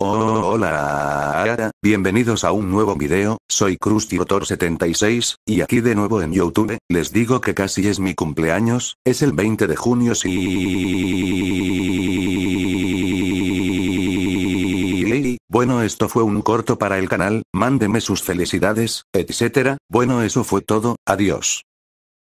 hola, bienvenidos a un nuevo video, soy CrustyOtor76, y aquí de nuevo en Youtube, les digo que casi es mi cumpleaños, es el 20 de junio si... Bueno esto fue un corto para el canal, mándeme sus felicidades, etc. Bueno eso fue todo, adiós.